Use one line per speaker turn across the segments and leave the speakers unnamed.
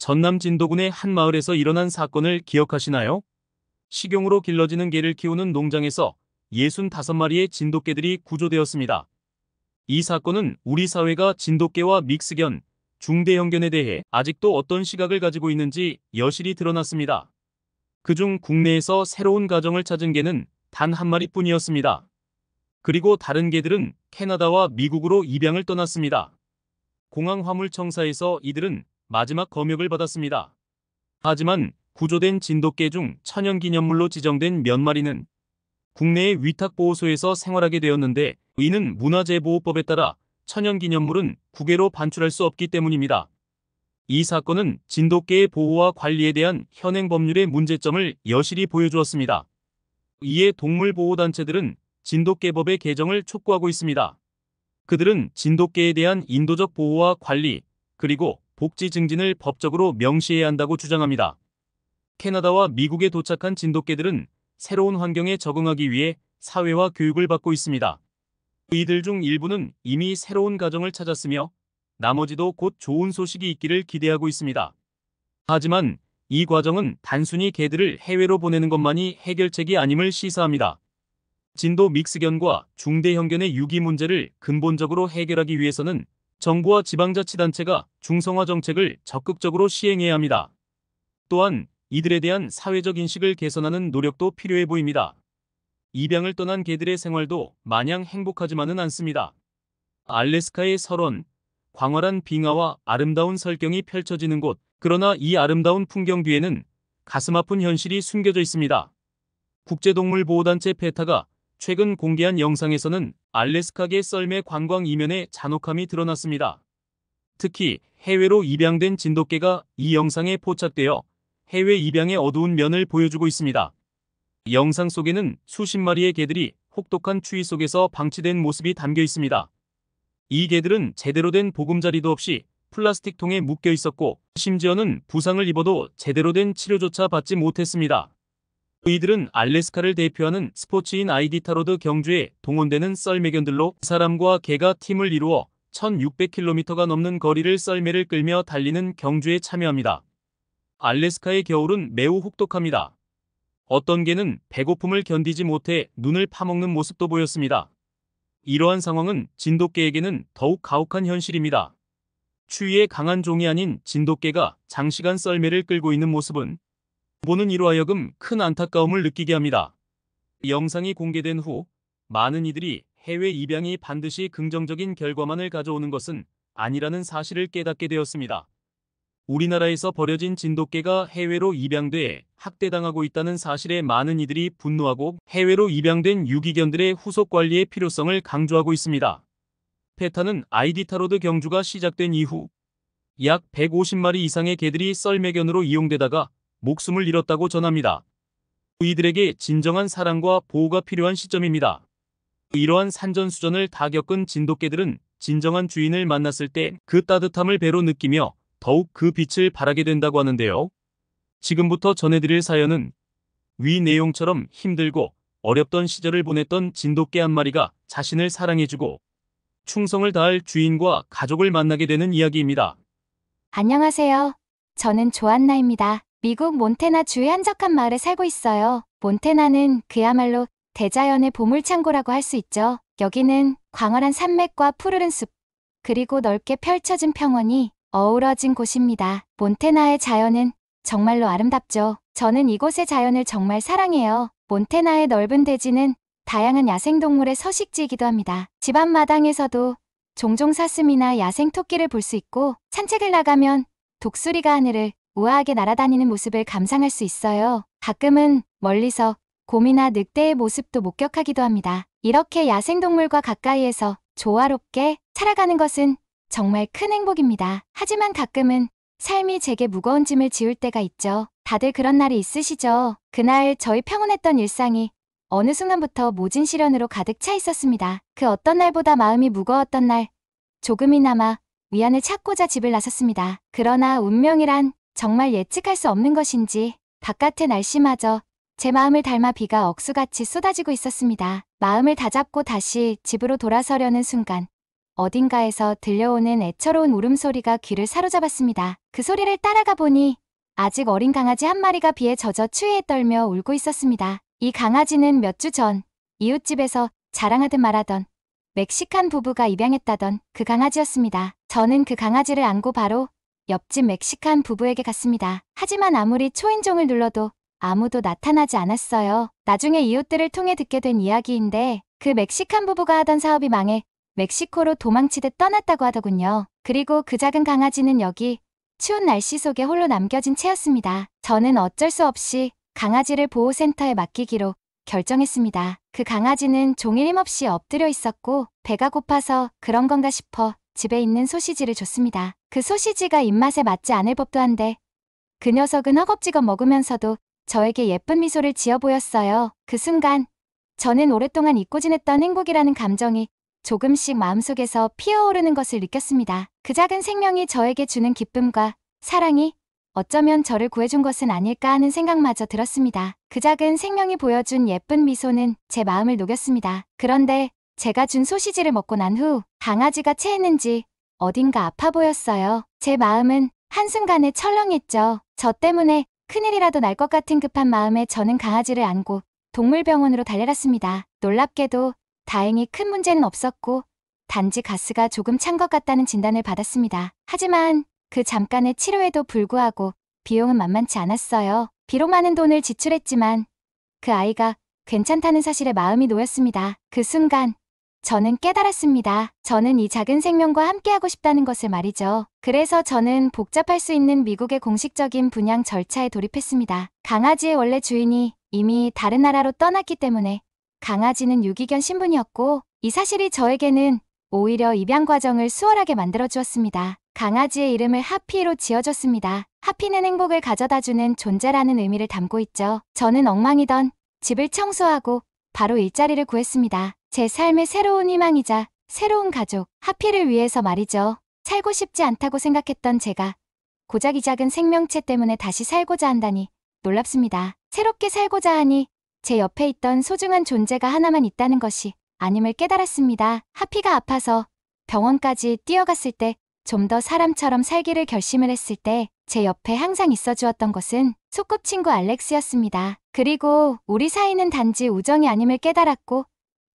전남 진도군의 한 마을에서 일어난 사건을 기억하시나요? 식용으로 길러지는 개를 키우는 농장에서 65마리의 진돗개들이 구조되었습니다. 이 사건은 우리 사회가 진돗개와 믹스견, 중대형견에 대해 아직도 어떤 시각을 가지고 있는지 여실히 드러났습니다. 그 중 국내에서 새로운 가정을 찾은 개는 단 한 마리뿐이었습니다. 그리고 다른 개들은 캐나다와 미국으로 입양을 떠났습니다. 공항 화물청사에서 이들은 마지막 검역을 받았습니다. 하지만 구조된 진돗개 중 천연기념물로 지정된 몇 마리는 국내의 위탁보호소에서 생활하게 되었는데 이는 문화재보호법에 따라 천연기념물은 국외로 반출할 수 없기 때문입니다. 이 사건은 진돗개의 보호와 관리에 대한 현행 법률의 문제점을 여실히 보여주었습니다. 이에 동물보호단체들은 진돗개법의 개정을 촉구하고 있습니다. 그들은 진돗개에 대한 인도적 보호와 관리, 그리고 복지 증진을 법적으로 명시해야 한다고 주장합니다. 캐나다와 미국에 도착한 진돗개들은 새로운 환경에 적응하기 위해 사회와 교육을 받고 있습니다. 이들 중 일부는 이미 새로운 가정을 찾았으며 나머지도 곧 좋은 소식이 있기를 기대하고 있습니다. 하지만 이 과정은 단순히 개들을 해외로 보내는 것만이 해결책이 아님을 시사합니다. 진도 믹스견과 중대 형견의 유기 문제를 근본적으로 해결하기 위해서는 정부와 지방자치단체가 중성화 정책을 적극적으로 시행해야 합니다. 또한 이들에 대한 사회적 인식을 개선하는 노력도 필요해 보입니다. 입양을 떠난 개들의 생활도 마냥 행복하지만은 않습니다. 알래스카의 설원, 광활한 빙하와 아름다운 설경이 펼쳐지는 곳, 그러나 이 아름다운 풍경 뒤에는 가슴 아픈 현실이 숨겨져 있습니다. 국제동물보호단체 페타가 최근 공개한 영상에서는 알래스카계 썰매 관광 이면에 잔혹함이 드러났습니다. 특히 해외로 입양된 진돗개가 이 영상에 포착되어 해외 입양의 어두운 면을 보여주고 있습니다. 영상 속에는 수십 마리의 개들이 혹독한 추위 속에서 방치된 모습이 담겨 있습니다. 이 개들은 제대로 된 보금자리도 없이 플라스틱 통에 묶여 있었고 심지어는 부상을 입어도 제대로 된 치료조차 받지 못했습니다. 이들은 알래스카를 대표하는 스포츠인 아이디타로드 경주에 동원되는 썰매견들로 사람과 개가 팀을 이루어 1600km가 넘는 거리를 썰매를 끌며 달리는 경주에 참여합니다. 알래스카의 겨울은 매우 혹독합니다. 어떤 개는 배고픔을 견디지 못해 눈을 파먹는 모습도 보였습니다. 이러한 상황은 진돗개에게는 더욱 가혹한 현실입니다. 추위에 강한 종이 아닌 진돗개가 장시간 썰매를 끌고 있는 모습은 보는 이로 하여금 큰 안타까움을 느끼게 합니다. 영상이 공개된 후 많은 이들이 해외 입양이 반드시 긍정적인 결과만을 가져오는 것은 아니라는 사실을 깨닫게 되었습니다. 우리나라에서 버려진 진돗개가 해외로 입양돼 학대당하고 있다는 사실에 많은 이들이 분노하고 해외로 입양된 유기견들의 후속 관리의 필요성을 강조하고 있습니다. 페타는 아이디 타로드 경주가 시작된 이후 약 150마리 이상의 개들이 썰매견으로 이용되다가 목숨을 잃었다고 전합니다. 이들에게 진정한 사랑과 보호가 필요한 시점입니다. 이러한 산전수전을 다 겪은 진돗개들은 진정한 주인을 만났을 때 그 따뜻함을 배로 느끼며 더욱 그 빛을 바라게 된다고 하는데요. 지금부터 전해드릴 사연은 위 내용처럼 힘들고 어렵던 시절을 보냈던 진돗개 한 마리가 자신을 사랑해주고 충성을 다할 주인과 가족을 만나게 되는 이야기입니다.
안녕하세요. 저는 조안나입니다. 미국 몬테나 주의 한적한 마을에 살고 있어요. 몬테나는 그야말로 대자연의 보물창고라고 할 수 있죠. 여기는 광활한 산맥과 푸르른 숲, 그리고 넓게 펼쳐진 평원이 어우러진 곳입니다. 몬테나의 자연은 정말로 아름답죠. 저는 이곳의 자연을 정말 사랑해요. 몬테나의 넓은 대지는 다양한 야생동물의 서식지이기도 합니다. 집 앞 마당에서도 종종 사슴이나 야생 토끼를 볼 수 있고 산책을 나가면 독수리가 하늘을 우아하게 날아다니는 모습을 감상할 수 있어요. 가끔은 멀리서 곰이나 늑대의 모습도 목격하기도 합니다. 이렇게 야생동물과 가까이에서 조화롭게 살아가는 것은 정말 큰 행복입니다. 하지만 가끔은 삶이 제게 무거운 짐을 지울 때가 있죠. 다들 그런 날이 있으시죠? 그날 저희 평온했던 일상이 어느 순간부터 모진 시련으로 가득 차 있었습니다. 그 어떤 날보다 마음이 무거웠던 날, 조금이나마 위안을 찾고자 집을 나섰습니다. 그러나 운명이란 정말 예측할 수 없는 것인지 바깥의 날씨마저 제 마음을 닮아 비가 억수같이 쏟아지고 있었습니다. 마음을 다잡고 다시 집으로 돌아서려는 순간 어딘가에서 들려오는 애처로운 울음소리가 귀를 사로잡았습니다. 그 소리를 따라가 보니 아직 어린 강아지 한 마리가 비에 젖어 추위에 떨며 울고 있었습니다. 이 강아지는 몇 주 전 이웃집에서 자랑하듯 말하던 멕시칸 부부가 입양했다던 그 강아지였습니다. 저는 그 강아지를 안고 바로 옆집 멕시칸 부부에게 갔습니다. 하지만 아무리 초인종을 눌러도 아무도 나타나지 않았어요. 나중에 이웃들을 통해 듣게 된 이야기인데 그 멕시칸 부부가 하던 사업이 망해 멕시코로 도망치듯 떠났다고 하더군요. 그리고 그 작은 강아지는 여기 추운 날씨 속에 홀로 남겨진 채였습니다. 저는 어쩔 수 없이 강아지를 보호센터에 맡기기로 결정했습니다. 그 강아지는 종일 힘없이 엎드려 있었고 배가 고파서 그런 건가 싶어 집에 있는 소시지를 줬습니다. 그 소시지가 입맛에 맞지 않을 법도 한데 그 녀석은 허겁지겁 먹으면서도 저에게 예쁜 미소를 지어 보였어요. 그 순간 저는 오랫동안 잊고 지냈던 행복이라는 감정이 조금씩 마음속에서 피어오르는 것을 느꼈습니다. 그 작은 생명이 저에게 주는 기쁨과 사랑이 어쩌면 저를 구해준 것은 아닐까 하는 생각마저 들었습니다. 그 작은 생명이 보여준 예쁜 미소는 제 마음을 녹였습니다. 그런데 제가 준 소시지를 먹고 난 후 강아지가 체했는지 어딘가 아파 보였어요. 제 마음은 한순간에 철렁했죠. 저 때문에 큰일이라도 날 것 같은 급한 마음에 저는 강아지를 안고 동물병원으로 달려갔습니다. 놀랍게도 다행히 큰 문제는 없었고 단지 가스가 조금 찬 것 같다는 진단을 받았습니다. 하지만 그 잠깐의 치료에도 불구하고 비용은 만만치 않았어요. 비록 많은 돈을 지출했지만 그 아이가 괜찮다는 사실에 마음이 놓였습니다. 그 순간 저는 깨달았습니다. 저는 이 작은 생명과 함께하고 싶다는 것을 말이죠. 그래서 저는 복잡할 수 있는 미국의 공식적인 분양 절차에 돌입했습니다. 강아지의 원래 주인이 이미 다른 나라로 떠났기 때문에 강아지는 유기견 신분이었고 이 사실이 저에게는 오히려 입양 과정을 수월하게 만들어 주었습니다. 강아지의 이름을 하피로 지어줬습니다. 하피는 행복을 가져다주는 존재라는 의미를 담고 있죠. 저는 엉망이던 집을 청소하고 바로 일자리를 구했습니다. 제 삶의 새로운 희망이자 새로운 가족, 하피를 위해서 말이죠. 살고 싶지 않다고 생각했던 제가 고작 이 작은 생명체 때문에 다시 살고자 한다니 놀랍습니다. 새롭게 살고자 하니 제 옆에 있던 소중한 존재가 하나만 있다는 것이 아님을 깨달았습니다. 하피가 아파서 병원까지 뛰어갔을 때 좀 더 사람처럼 살기를 결심을 했을 때 제 옆에 항상 있어 주었던 것은 소꿉친구 알렉스였습니다. 그리고 우리 사이는 단지 우정이 아님을 깨달았고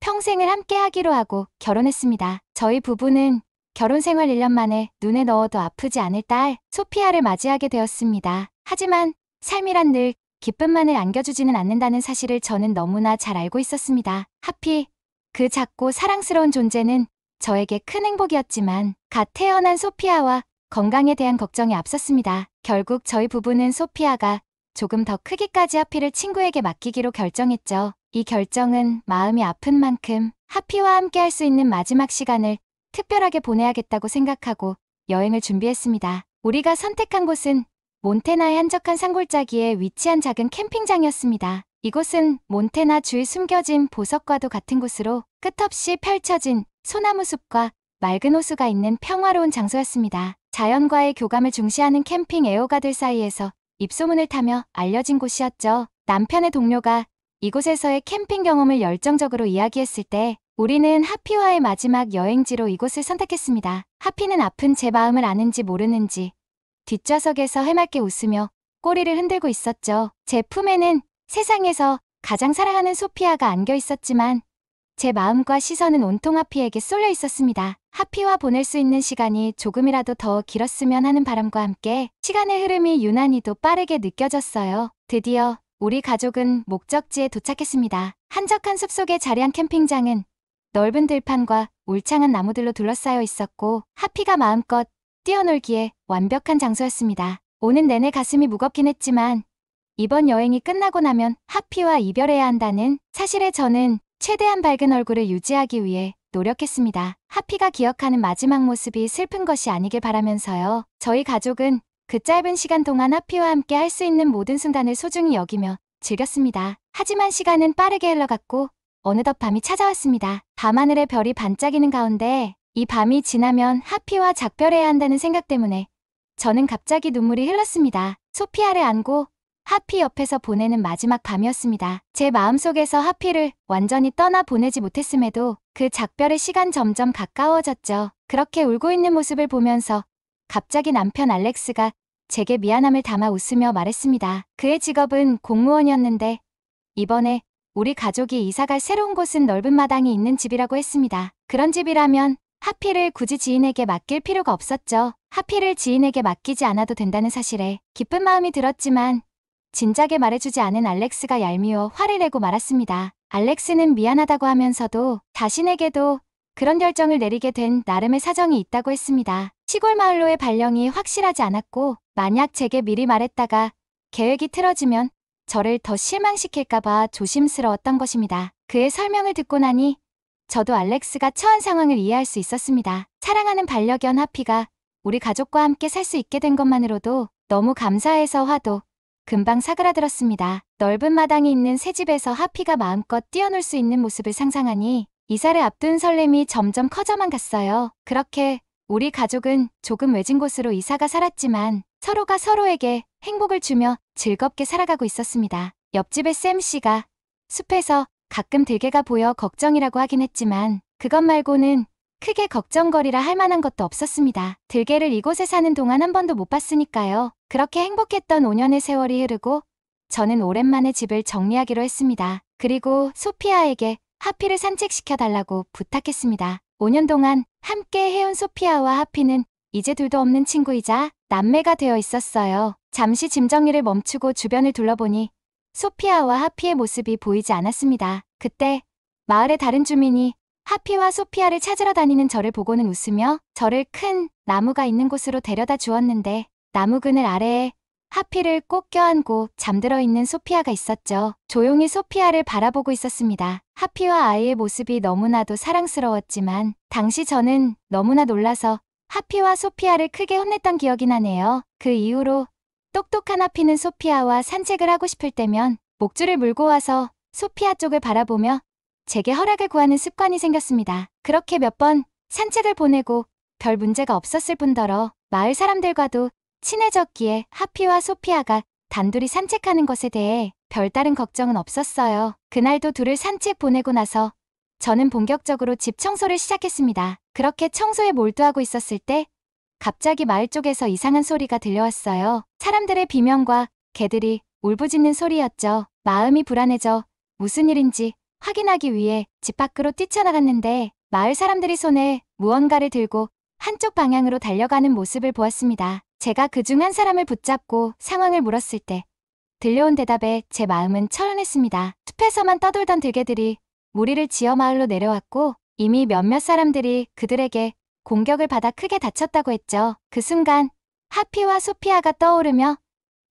평생을 함께 하기로 하고 결혼했습니다. 저희 부부는 결혼 생활 1년 만에 눈에 넣어도 아프지 않을 딸 소피아를 맞이하게 되었습니다. 하지만 삶이란 늘 기쁨만을 안겨주지는 않는다는 사실을 저는 너무나 잘 알고 있었습니다. 하피 그 작고 사랑스러운 존재는 저에게 큰 행복이었지만 갓 태어난 소피아와 건강에 대한 걱정이 앞섰습니다. 결국 저희 부부는 소피아가 조금 더 크기까지 하피를 친구에게 맡기기로 결정했죠. 이 결정은 마음이 아픈 만큼 하피와 함께 할 수 있는 마지막 시간을 특별하게 보내야겠다고 생각하고 여행을 준비했습니다. 우리가 선택한 곳은 몬테나의 한적한 산골짜기에 위치한 작은 캠핑장이었습니다. 이곳은 몬테나 주위 숨겨진 보석과도 같은 곳으로 끝없이 펼쳐진 소나무 숲과 맑은 호수가 있는 평화로운 장소였습니다. 자연과의 교감을 중시하는 캠핑 애호가들 사이에서 입소문을 타며 알려진 곳이었죠. 남편의 동료가 이곳에서의 캠핑 경험을 열정적으로 이야기했을 때 우리는 하피와의 마지막 여행지로 이곳을 선택했습니다. 하피는 아픈 제 마음을 아는지 모르는지 뒷좌석에서 해맑게 웃으며 꼬리를 흔들고 있었죠. 제 품에는 세상에서 가장 사랑하는 소피아가 안겨 있었지만 제 마음과 시선은 온통 하피에게 쏠려 있었습니다. 하피와 보낼 수 있는 시간이 조금이라도 더 길었으면 하는 바람과 함께 시간의 흐름이 유난히도 빠르게 느껴졌어요. 드디어 우리 가족은 목적지에 도착했습니다. 한적한 숲속에 자리한 캠핑장은 넓은 들판과 울창한 나무들로 둘러싸여 있었고 하피가 마음껏 뛰어놀기에 완벽한 장소였습니다. 오는 내내 가슴이 무겁긴 했지만 이번 여행이 끝나고 나면 하피와 이별해야 한다는 사실에 저는 최대한 밝은 얼굴을 유지하기 위해 노력했습니다. 하피가 기억하는 마지막 모습이 슬픈 것이 아니길 바라면서요. 저희 가족은 그 짧은 시간 동안 하피와 함께 할 수 있는 모든 순간을 소중히 여기며 즐겼습니다. 하지만 시간은 빠르게 흘러갔고 어느덧 밤이 찾아왔습니다. 밤하늘의 별이 반짝이는 가운데 이 밤이 지나면 하피와 작별해야 한다는 생각 때문에 저는 갑자기 눈물이 흘렀습니다. 소피아를 안고 하피 옆에서 보내는 마지막 밤이었습니다. 제 마음속에서 하피를 완전히 떠나 보내지 못했음에도 그 작별의 시간 점점 가까워졌죠. 그렇게 울고 있는 모습을 보면서 갑자기 남편 알렉스가 제게 미안함을 담아 웃으며 말했습니다. 그의 직업은 공무원이었는데 이번에 우리 가족이 이사갈 새로운 곳은 넓은 마당이 있는 집이라고 했습니다. 그런 집이라면 하필을 굳이 지인에게 맡길 필요가 없었죠. 하필을 지인에게 맡기지 않아도 된다는 사실에 기쁜 마음이 들었지만 진작에 말해주지 않은 알렉스가 얄미워 화를 내고 말았습니다. 알렉스는 미안하다고 하면서도 자신에게도 그런 결정을 내리게 된 나름의 사정이 있다고 했습니다. 시골 마을로의 발령이 확실하지 않았고 만약 제게 미리 말했다가 계획이 틀어지면 저를 더 실망시킬까봐 조심스러웠던 것입니다. 그의 설명을 듣고 나니 저도 알렉스가 처한 상황을 이해할 수 있었습니다. 사랑하는 반려견 하피가 우리 가족과 함께 살 수 있게 된 것만으로도 너무 감사해서 화도 금방 사그라들었습니다. 넓은 마당이 있는 새 집에서 하피가 마음껏 뛰어놀 수 있는 모습을 상상하니 이사를 앞둔 설렘이 점점 커져만 갔어요. 그렇게 우리 가족은 조금 외진 곳으로 이사가 살았지만 서로가 서로에게 행복을 주며 즐겁게 살아가고 있었습니다. 옆집의 샘 씨가 숲에서 가끔 들개가 보여 걱정이라고 하긴 했지만 그것 말고는 크게 걱정거리라 할 만한 것도 없었습니다. 들개를 이곳에 사는 동안 한 번도 못 봤으니까요. 그렇게 행복했던 5년의 세월이 흐르고 저는 오랜만에 집을 정리하기로 했습니다. 그리고 소피아에게 하피를 산책시켜 달라고 부탁했습니다. 5년 동안 함께 해온 소피아와 하피는 이제 둘도 없는 친구이자 남매가 되어 있었어요. 잠시 짐 정리를 멈추고 주변을 둘러보니 소피아와 하피의 모습이 보이지 않았습니다. 그때 마을의 다른 주민이 하피와 소피아를 찾으러 다니는 저를 보고는 웃으며 저를 큰 나무가 있는 곳으로 데려다 주었는데 나무 그늘 아래에 하피를 꼭 껴안고 잠들어 있는 소피아가 있었죠. 조용히 소피아를 바라보고 있었습니다. 하피와 아이의 모습이 너무나도 사랑스러웠지만 당시 저는 너무나 놀라서 하피와 소피아를 크게 혼냈던 기억이 나네요. 그 이후로 똑똑한 하피는 소피아와 산책을 하고 싶을 때면 목줄을 물고 와서 소피아 쪽을 바라보며 제게 허락을 구하는 습관이 생겼습니다. 그렇게 몇 번 산책을 보내고 별 문제가 없었을 뿐더러 마을 사람들과도 친해졌기에 하피와 소피아가 단둘이 산책하는 것에 대해 별다른 걱정은 없었어요. 그날도 둘을 산책 보내고 나서 저는 본격적으로 집 청소를 시작했습니다. 그렇게 청소에 몰두하고 있었을 때 갑자기 마을 쪽에서 이상한 소리가 들려왔어요. 사람들의 비명과 개들이 울부짖는 소리였죠. 마음이 불안해져 무슨 일인지 확인하기 위해 집 밖으로 뛰쳐나갔는데 마을 사람들이 손에 무언가를 들고 한쪽 방향으로 달려가는 모습을 보았습니다. 제가 그중 한 사람을 붙잡고 상황을 물었을 때 들려온 대답에 제 마음은 철언했습니다 숲에서만 떠돌던 들개들이 무리를 지어 마을로 내려왔고 이미 몇몇 사람들이 그들에게 공격을 받아 크게 다쳤다고 했죠. 그 순간 하피와 소피아가 떠오르며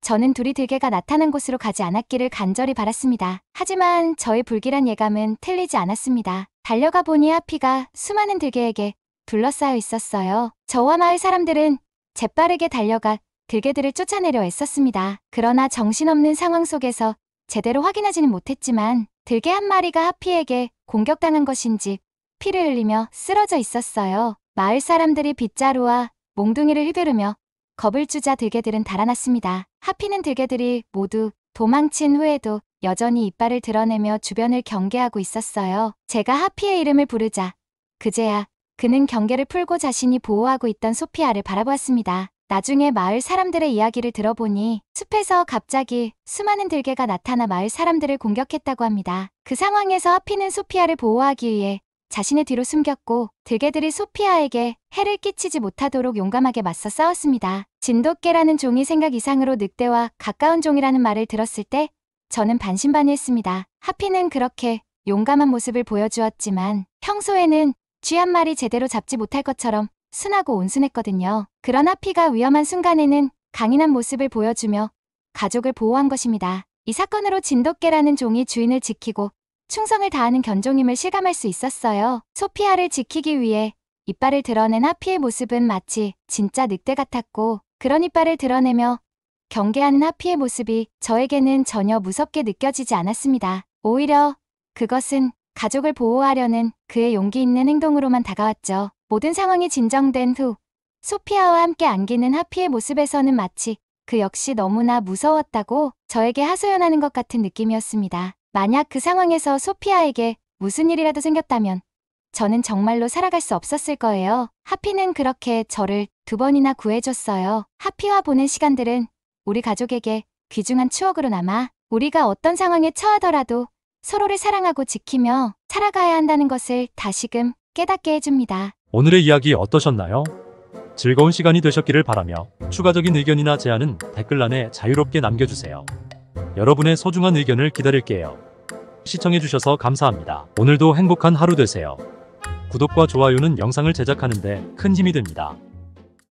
저는 둘이 들개가 나타난 곳으로 가지 않았기를 간절히 바랐습니다. 하지만 저의 불길한 예감은 틀리지 않았습니다. 달려가 보니 하피가 수많은 들개에게 둘러싸여 있었어요. 저와 마을 사람들은 재빠르게 달려가 들개들을 쫓아내려 애썼습니다. 그러나 정신없는 상황 속에서 제대로 확인하지는 못했지만 들개 한 마리가 하피에게 공격당한 것인지 피를 흘리며 쓰러져 있었어요. 마을 사람들이 빗자루와 몽둥이를 휘두르며 겁을 주자 들개들은 달아났습니다. 하피는 들개들이 모두 도망친 후에도 여전히 이빨을 드러내며 주변을 경계하고 있었어요. 제가 하피의 이름을 부르자 그제야 그는 경계를 풀고 자신이 보호하고 있던 소피아를 바라보았습니다. 나중에 마을 사람들의 이야기를 들어보니 숲에서 갑자기 수많은 들개가 나타나 마을 사람들을 공격했다고 합니다. 그 상황에서 하피는 소피아를 보호하기 위해 자신의 뒤로 숨겼고 들개들이 소피아에게 해를 끼치지 못하도록 용감하게 맞서 싸웠습니다. 진돗개라는 종이 생각 이상으로 늑대와 가까운 종이라는 말을 들었을 때 저는 반신반의했습니다. 하피는 그렇게 용감한 모습을 보여주었지만 평소에는 쥐 한 마리 제대로 잡지 못할 것처럼 순하고 온순했거든요. 그러나 피가 위험한 순간에는 강인한 모습을 보여주며 가족을 보호한 것입니다. 이 사건으로 진돗개라는 종이 주인을 지키고 충성을 다하는 견종임을 실감할 수 있었어요. 소피아를 지키기 위해 이빨을 드러낸 하피의 모습은 마치 진짜 늑대 같았고 그런 이빨을 드러내며 경계하는 하피의 모습이 저에게는 전혀 무섭게 느껴지지 않았습니다. 오히려 그것은 가족을 보호하려는 그의 용기 있는 행동으로만 다가왔죠. 모든 상황이 진정된 후 소피아와 함께 안기는 하피의 모습에서는 마치 그 역시 너무나 무서웠다고 저에게 하소연하는 것 같은 느낌이었습니다. 만약 그 상황에서 소피아에게 무슨 일이라도 생겼다면 저는 정말로 살아갈 수 없었을 거예요. 하피는 그렇게 저를 두 번이나 구해줬어요. 하피와 보낸 시간들은 우리 가족에게 귀중한 추억으로 남아 우리가 어떤 상황에 처하더라도 서로를 사랑하고 지키며 살아가야 한다는 것을 다시금 깨닫게 해줍니다.
오늘의 이야기 어떠셨나요? 즐거운 시간이 되셨기를 바라며 추가적인 의견이나 제안은 댓글란에 자유롭게 남겨주세요. 여러분의 소중한 의견을 기다릴게요. 시청해주셔서 감사합니다. 오늘도 행복한 하루 되세요. 구독과 좋아요는 영상을 제작하는 데큰 힘이 됩니다.